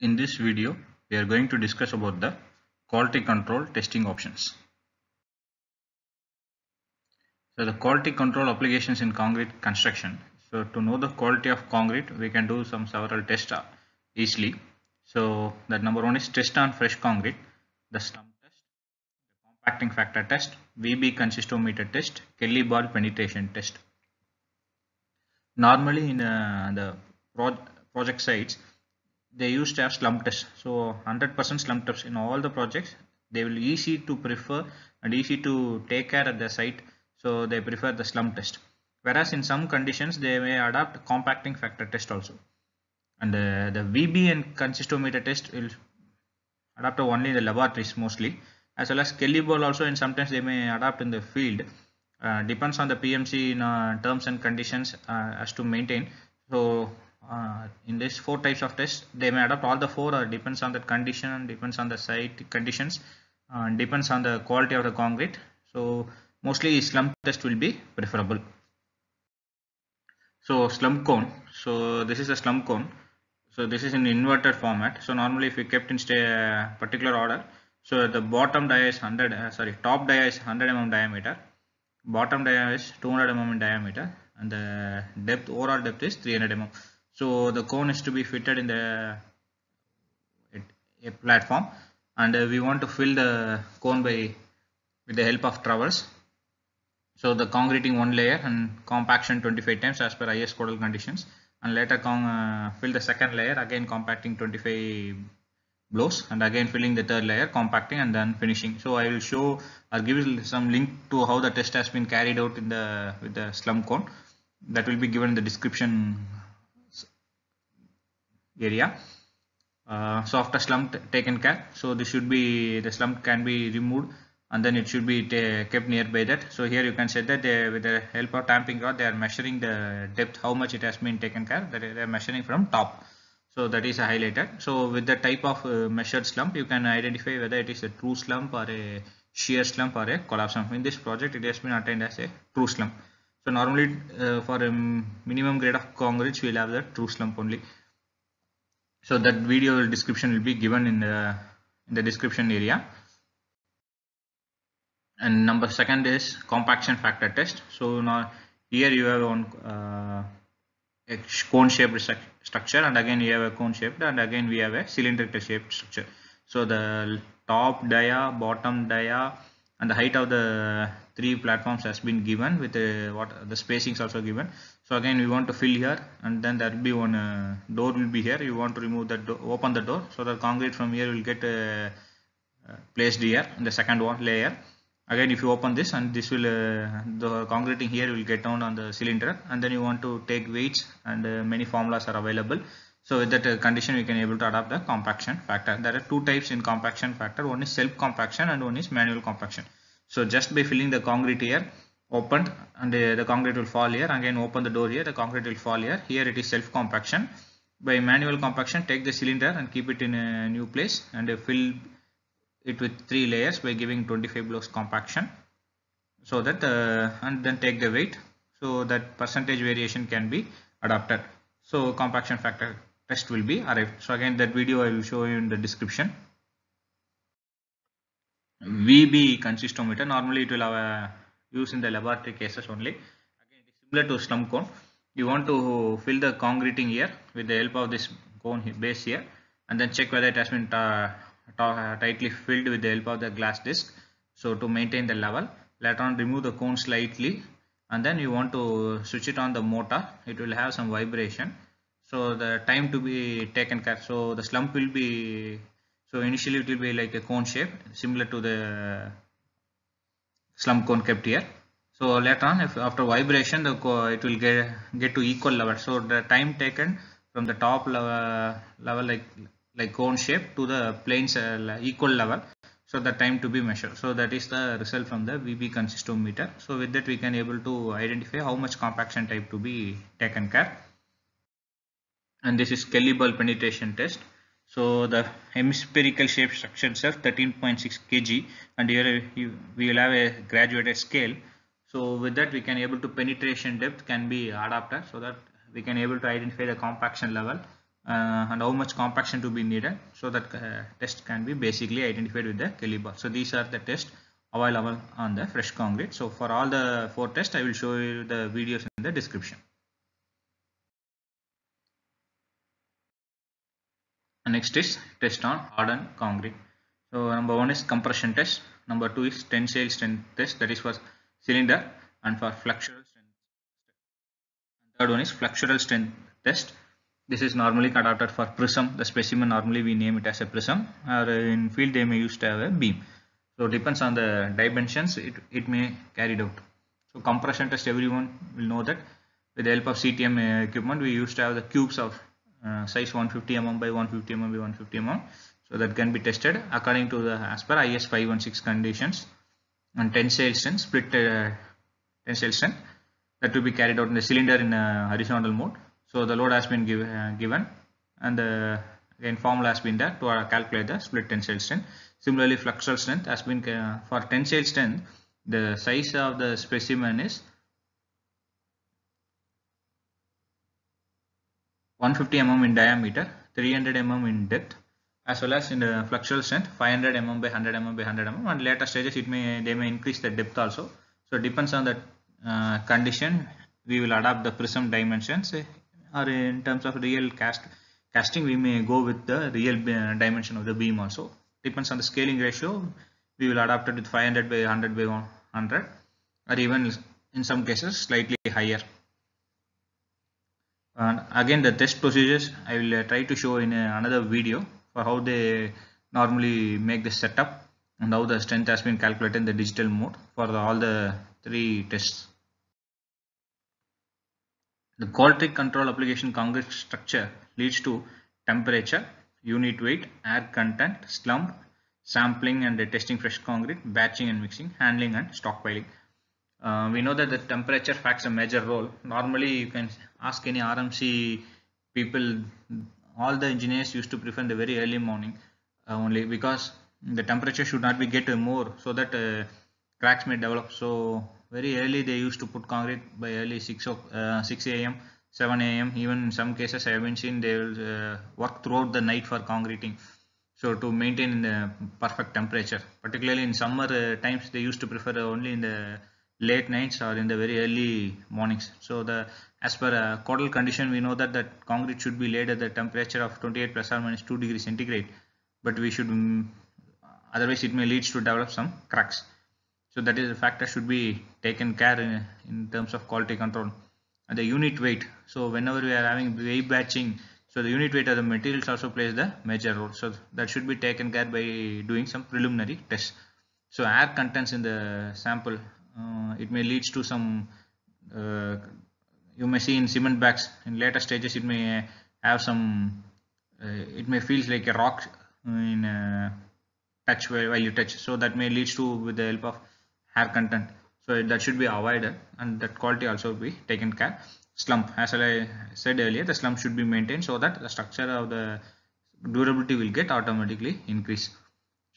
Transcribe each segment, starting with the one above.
In this video, we are going to discuss about the quality control testing options. So the quality control applications in concrete construction. So to know the quality of concrete, we can do some several tests uh, easily. So that number one is test on fresh concrete, the slump test, the compacting factor test, VB consistometer test, Kelly ball penetration test. Normally in uh, the pro project sites, they used to have slump tests so 100% slump tests in all the projects they will easy to prefer and easy to take care at the site so they prefer the slump test whereas in some conditions they may adopt compacting factor test also and uh, the VB and consistometer test will adapt only in the laboratories mostly as well as Kelly ball also and sometimes they may adapt in the field uh, depends on the PMC in, uh, terms and conditions uh, as to maintain so uh, in this four types of tests they may adopt all the four or depends on the condition depends on the site conditions and depends on the quality of the concrete so mostly slump test will be preferable so slump cone so this is a slump cone so this is in inverted format so normally if we kept in a particular order so the bottom dia is 100 uh, sorry top dia is 100 mm diameter bottom dia is 200 mm in diameter and the depth overall depth is 300 mm so the cone is to be fitted in the a platform and uh, we want to fill the cone by with the help of traverse so the concreting one layer and compaction 25 times as per IS codal conditions and later uh, fill the second layer again compacting 25 blows and again filling the third layer compacting and then finishing so i will show or give some link to how the test has been carried out in the with the slum cone that will be given in the description area. Uh, so after slump taken care, so this should be the slump can be removed and then it should be kept nearby that. So here you can say that they, with the help of tamping rod they are measuring the depth how much it has been taken care that they are measuring from top. So that is highlighted. So with the type of uh, measured slump you can identify whether it is a true slump or a shear slump or a collapse slump. In this project it has been attained as a true slump. So normally uh, for a minimum grade of concrete we'll have the true slump only so that video description will be given in the in the description area and number second is compaction factor test so now here you have on uh, a cone shaped structure and again you have a cone shaped and again we have a cylindrical shaped structure so the top dia bottom dia and the height of the three platforms has been given with uh, what the spacings also given so again we want to fill here and then there will be one uh, door will be here you want to remove that open the door so the concrete from here will get uh, uh placed here in the second one layer again if you open this and this will uh, the concreting here will get down on the cylinder and then you want to take weights and uh, many formulas are available so with that condition, we can able to adapt the compaction factor. There are two types in compaction factor. One is self compaction and one is manual compaction. So just by filling the concrete here, opened and uh, the concrete will fall here. Again, open the door here, the concrete will fall here. Here it is self compaction. By manual compaction, take the cylinder and keep it in a new place and uh, fill it with three layers by giving 25 blows compaction. So that uh, and then take the weight so that percentage variation can be adapted. So compaction factor test will be arrived. So again, that video I will show you in the description. VB consistometer. Normally it will have a use in the laboratory cases only. Again, it is similar to slump cone. You want to fill the concreting here with the help of this cone base here and then check whether it has been uh, uh, tightly filled with the help of the glass disc. So to maintain the level, later on remove the cone slightly and then you want to switch it on the motor. It will have some vibration. So the time to be taken care. So the slump will be so initially it will be like a cone shape similar to the slump cone kept here. So later on if after vibration the it will get get to equal level. So the time taken from the top level, level like like cone shape to the planes uh, equal level so the time to be measured so that is the result from the VB consistometer so with that we can able to identify how much compaction type to be taken care and this is Kelly ball penetration test so the hemispherical shape structure itself 13.6 kg and here we will have a graduated scale. So with that we can able to penetration depth can be adapted so that we can able to identify the compaction level uh, and how much compaction to be needed so that uh, test can be basically identified with the caliber. So these are the tests available on the fresh concrete. So for all the four tests I will show you the videos in the description. next is test on hardened concrete so number one is compression test number two is tensile strength test that is for cylinder and for flexural strength and third one is flexural strength test this is normally adapted for prism the specimen normally we name it as a prism or in field they may use to have a beam so depends on the dimensions it, it may carried out so compression test everyone will know that with the help of CTM equipment we used to have the cubes of uh, size 150 mm by 150 mm by 150 mm so that can be tested according to the as per is 516 conditions and tensile strength split uh, tensile strength that will be carried out in the cylinder in a uh, horizontal mode so the load has been give, uh, given and the again formula has been there to calculate the split tensile strength similarly flexural strength has been for tensile strength the size of the specimen is 150 mm in diameter, 300 mm in depth, as well as in the flexural strength 500 mm by 100 mm by 100 mm. And later stages it may they may increase the depth also. So depends on the uh, condition we will adapt the prism dimensions eh, or in terms of real cast casting we may go with the real uh, dimension of the beam also depends on the scaling ratio we will adapt it with 500 by 100 by 100 or even in some cases slightly higher and again the test procedures I will uh, try to show in uh, another video for how they normally make the setup and how the strength has been calculated in the digital mode for the, all the three tests. The quality control application concrete structure leads to temperature, unit weight, air content, slump, sampling and testing fresh concrete, batching and mixing, handling and stockpiling. Uh, we know that the temperature facts a major role normally you can ask any RMC people all the engineers used to prefer the very early morning uh, only because the temperature should not be get more so that uh, cracks may develop so very early they used to put concrete by early 6 uh, 6 a.m 7 a.m even in some cases i have seen they will uh, work throughout the night for concreting so to maintain the perfect temperature particularly in summer uh, times they used to prefer only in the late nights or in the very early mornings. So the as per a uh, caudal condition we know that the concrete should be laid at the temperature of 28 plus or minus 2 degrees centigrade but we should mm, otherwise it may leads to develop some cracks. So that is a factor should be taken care in, in terms of quality control. And the unit weight. So whenever we are having weight batching so the unit weight of the materials also plays the major role. So that should be taken care by doing some preliminary tests. So air contents in the sample uh, it may lead to some uh, you may see in cement bags in later stages it may have some uh, it may feels like a rock in touch while you touch so that may leads to with the help of hair content so that should be avoided and that quality also be taken care slump as i said earlier the slump should be maintained so that the structure of the durability will get automatically increased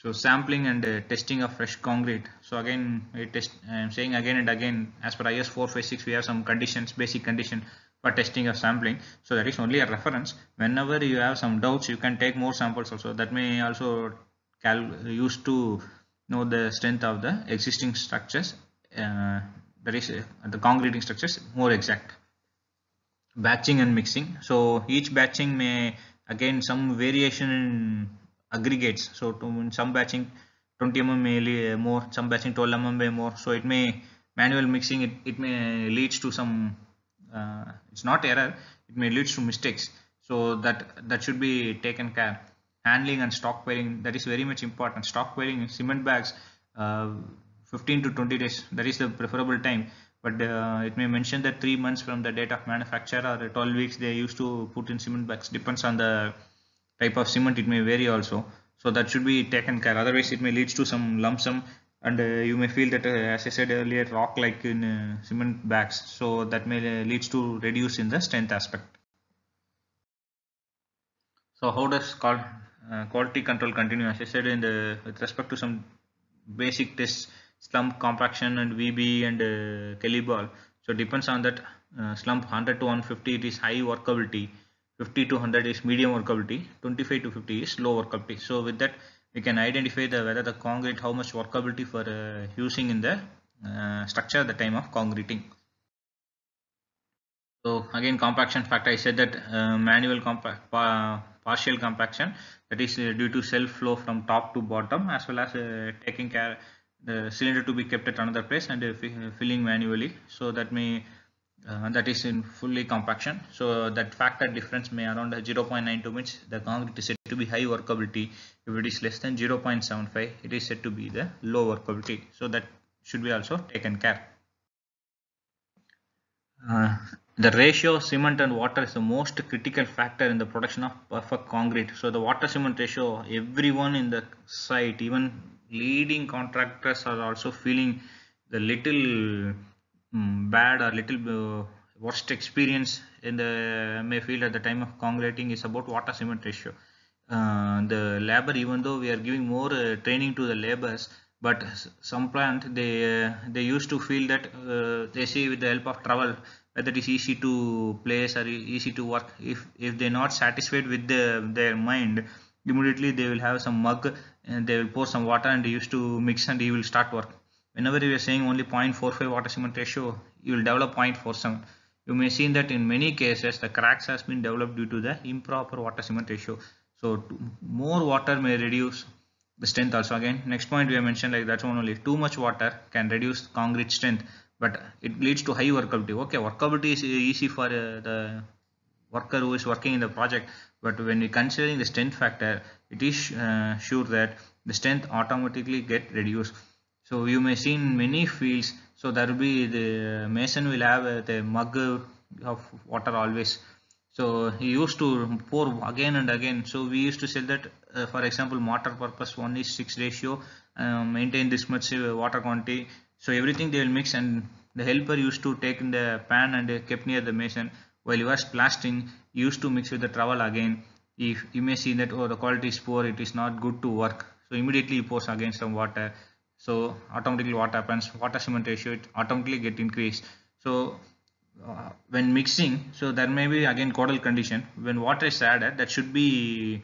so sampling and uh, testing of fresh concrete so again I test I'm saying again and again as per IS 456 we have some conditions basic condition for testing of sampling so that is only a reference whenever you have some doubts you can take more samples also that may also used to know the strength of the existing structures uh, that is uh, the concreting structures more exact batching and mixing so each batching may again some variation in aggregates so to some batching 20 mm more some batching 12 mm more so it may manual mixing it, it may leads to some uh, it's not error it may leads to mistakes so that that should be taken care handling and stock stockpiling that is very much important Stock in cement bags uh, 15 to 20 days that is the preferable time but uh, it may mention that three months from the date of manufacture or 12 weeks they used to put in cement bags depends on the type of cement it may vary also so that should be taken care otherwise it may leads to some lump sum and uh, you may feel that uh, as I said earlier rock like in uh, cement bags so that may uh, leads to reduce in the strength aspect. So how does uh, quality control continue as I said in the with respect to some basic tests slump compaction and VB and Kelly uh, ball so depends on that slump 100 to 150 it is high workability 50 to 100 is medium workability 25 to 50 is low workability so with that we can identify the whether the concrete how much workability for uh, using in the uh, structure at the time of concreting so again compaction factor i said that uh, manual compact pa partial compaction that is uh, due to self flow from top to bottom as well as uh, taking care the cylinder to be kept at another place and uh, filling manually so that may uh, that is in fully compaction. So that factor difference may around 0.92 means the concrete is said to be high workability. If it is less than 0.75, it is said to be the low workability. So that should be also taken care. Uh, the ratio of cement and water is the most critical factor in the production of perfect concrete. So the water cement ratio, everyone in the site, even leading contractors are also feeling the little Mm, bad or little uh, worst experience in the may field at the time of congulating is about water cement ratio. Uh, the labor, even though we are giving more uh, training to the labors, but some plant they uh, they used to feel that uh, they see with the help of travel whether it is easy to place or easy to work. If if they not satisfied with the, their mind, immediately they will have some mug and they will pour some water and they used to mix and he will start work whenever you are saying only 0.45 water cement ratio you will develop 0.47 you may see that in many cases the cracks has been developed due to the improper water cement ratio so more water may reduce the strength also again next point we have mentioned like that's one only too much water can reduce concrete strength but it leads to high workability okay workability is easy for uh, the worker who is working in the project but when we considering the strength factor it is uh, sure that the strength automatically get reduced so you may see in many fields so there will be the mason will have the mug of water always so he used to pour again and again so we used to say that uh, for example mortar purpose 1 is 6 ratio uh, maintain this much uh, water quantity so everything they will mix and the helper used to take in the pan and kept near the mason while he was plastering used to mix with the trowel again if you may see that oh the quality is poor it is not good to work so immediately he pours again some water so automatically what happens, water cement ratio, it automatically get increased. So uh, when mixing, so there may be again caudal condition. When water is added, that should be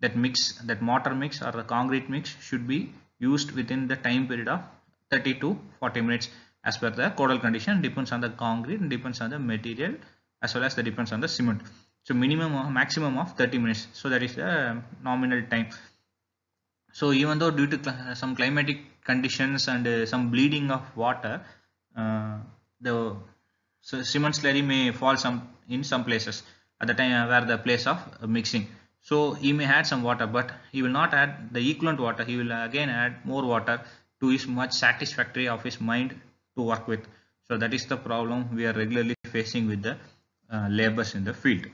that mix, that mortar mix or the concrete mix should be used within the time period of 30 to 40 minutes as per the caudal condition depends on the concrete depends on the material as well as the depends on the cement so minimum or maximum of 30 minutes so that is the nominal time so even though due to some climatic conditions and uh, some bleeding of water, uh, the so cement slurry may fall some in some places at the time uh, where the place of mixing. So he may add some water, but he will not add the equivalent water. He will again add more water to his much satisfactory of his mind to work with. So that is the problem we are regularly facing with the uh, labors in the field.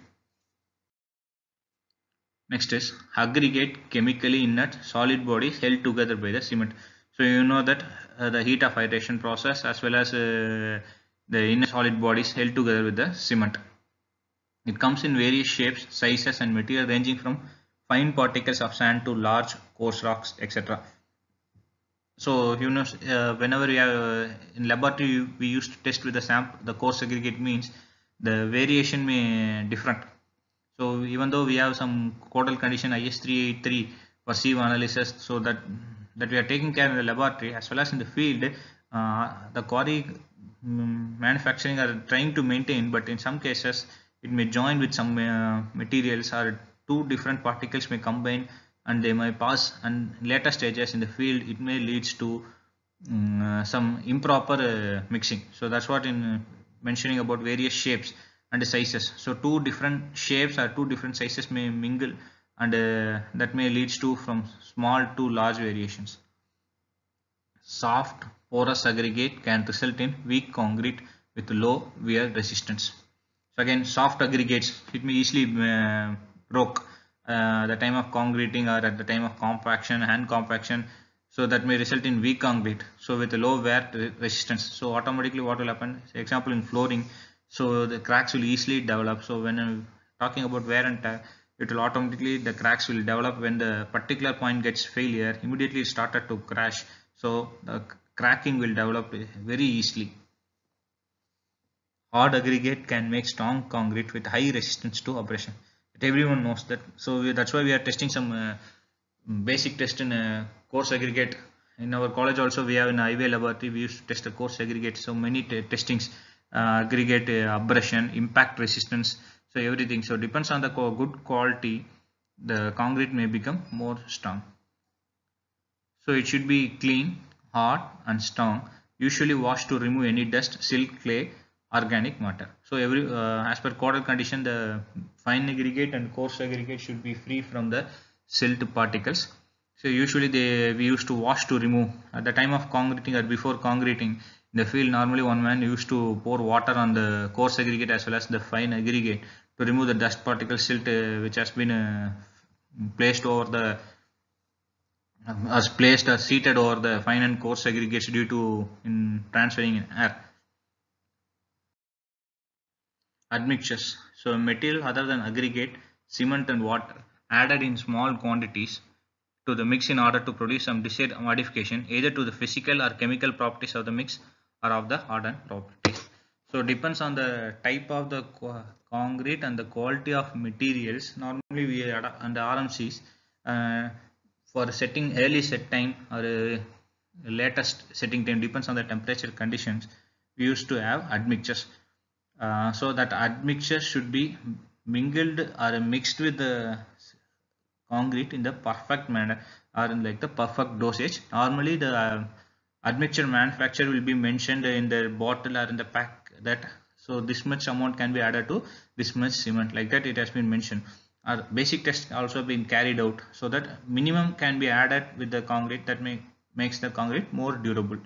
Next is aggregate chemically inert solid bodies held together by the cement. So you know that uh, the heat of hydration process as well as uh, the inner solid bodies held together with the cement. It comes in various shapes, sizes and material ranging from fine particles of sand to large coarse rocks etc. So you know uh, whenever we are uh, in laboratory we used to test with the sample the coarse aggregate means the variation may different. So even though we have some caudal condition IS383 for sieve analysis so that that we are taking care in the laboratory as well as in the field uh, the quarry mm, manufacturing are trying to maintain but in some cases it may join with some uh, materials or two different particles may combine and they may pass and later stages in the field it may leads to um, some improper uh, mixing so that's what in uh, mentioning about various shapes and sizes so two different shapes or two different sizes may mingle and uh, that may lead to from small to large variations. Soft porous aggregate can result in weak concrete with low wear resistance. So again soft aggregates it may easily uh, broke uh, the time of concreting or at the time of compaction hand compaction so that may result in weak concrete so with low wear resistance so automatically what will happen example in flooring so the cracks will easily develop so when I'm talking about wear and tear it will automatically the cracks will develop when the particular point gets failure immediately started to crash so the cracking will develop eh, very easily hard aggregate can make strong concrete with high resistance to abrasion but everyone knows that so we, that's why we are testing some uh, basic test in a eh, course aggregate in our college also we have an highway laboratory we used to test the course aggregate so many testings uh, aggregate abrasion impact resistance so everything so depends on the good quality the concrete may become more strong so it should be clean hard and strong usually washed to remove any dust silk clay organic matter so every uh, as per quarter condition the fine aggregate and coarse aggregate should be free from the silt particles so usually they we used to wash to remove at the time of concreting or before concreting in the field normally one man used to pour water on the coarse aggregate as well as the fine aggregate to remove the dust particle silt uh, which has been uh, placed over the uh, as placed or seated over the fine and coarse aggregates due to in transferring in air. Admixtures. So material other than aggregate, cement and water added in small quantities to the mix in order to produce some desired modification either to the physical or chemical properties of the mix or of the hardened properties. So depends on the type of the co concrete and the quality of materials. Normally we are under RMCs uh, for setting early set time or uh, latest setting time depends on the temperature conditions. We used to have admixtures. Uh, so that admixture should be mingled or mixed with the concrete in the perfect manner or in like the perfect dosage. Normally the uh, admixture manufacturer will be mentioned in the bottle or in the pack that so this much amount can be added to this much cement like that it has been mentioned Our basic test also been carried out so that minimum can be added with the concrete that may makes the concrete more durable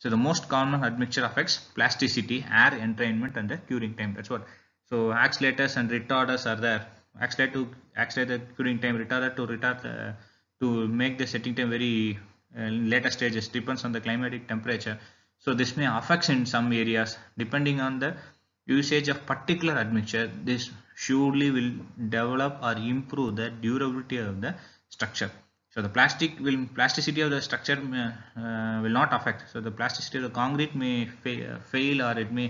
so the most common admixture affects plasticity air entrainment and the curing time that's what so accelerators and retarders are there accelerate to accelerate the curing time retarder to retard uh, to make the setting time very uh, later stages depends on the climatic temperature so this may affect in some areas depending on the usage of particular admixture. This surely will develop or improve the durability of the structure. So the plastic will plasticity of the structure uh, will not affect. So the plasticity of the concrete may fa uh, fail or it may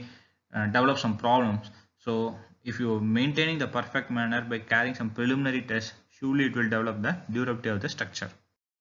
uh, develop some problems. So if you are maintaining the perfect manner by carrying some preliminary tests, surely it will develop the durability of the structure.